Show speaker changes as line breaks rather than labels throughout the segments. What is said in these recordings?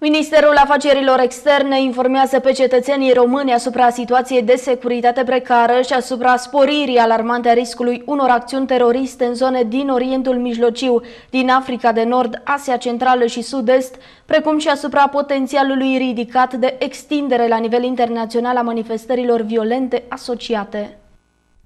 Ministerul Afacerilor Externe informează pe cetățenii români asupra situației de securitate precară și asupra sporirii alarmante a riscului unor acțiuni teroriste în zone din Orientul Mijlociu, din Africa de Nord, Asia Centrală și Sud-Est, precum și asupra potențialului ridicat de extindere la nivel internațional a manifestărilor violente asociate.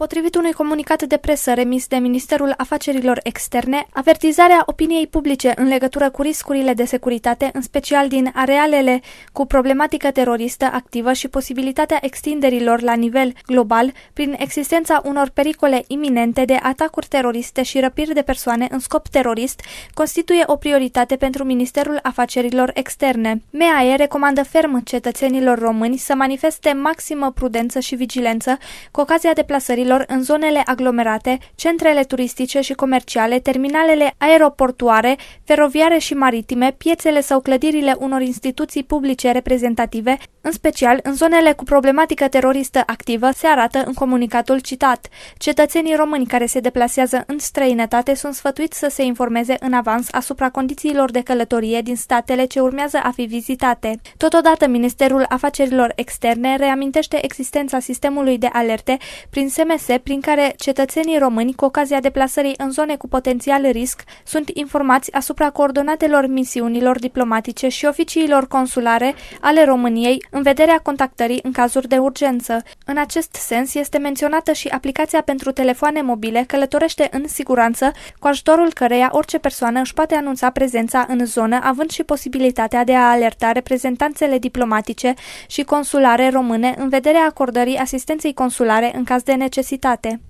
Potrivit unui comunicat de presă remis de Ministerul Afacerilor
Externe, avertizarea opiniei publice în legătură cu riscurile de securitate, în special din arealele cu problematică teroristă activă și posibilitatea extinderilor la nivel global prin existența unor pericole iminente de atacuri teroriste și răpiri de persoane în scop terorist, constituie o prioritate pentru Ministerul Afacerilor Externe. MAE recomandă ferm cetățenilor români să manifeste maximă prudență și vigilență cu ocazia deplasării pasagerilor în zonele aglomerate, centrele turistice și comerciale, terminalele aeroportuare, feroviare și maritime, piețele sau clădirile unor instituții publice reprezentative, în special în zonele cu problematică teroristă activă, se arată în comunicatul citat. Cetățenii români care se deplasează în străinătate sunt sfătuiți să se informeze în avans asupra condițiilor de călătorie din statele ce urmează a fi vizitate. Totodată, Ministerul Afacerilor Externe reamintește existența sistemului de alerte prin semne SMS prin care cetățenii români cu ocazia deplasării în zone cu potențial risc sunt informați asupra coordonatelor misiunilor diplomatice și oficiilor consulare ale României în vederea contactării în cazuri de urgență. În acest sens este menționată și aplicația pentru telefoane mobile călătorește în siguranță, cu ajutorul căreia orice persoană își poate anunța prezența în zonă, având și posibilitatea de a alerta reprezentanțele diplomatice și consulare române în vederea acordării asistenței consulare în caz de necesitate necesitate.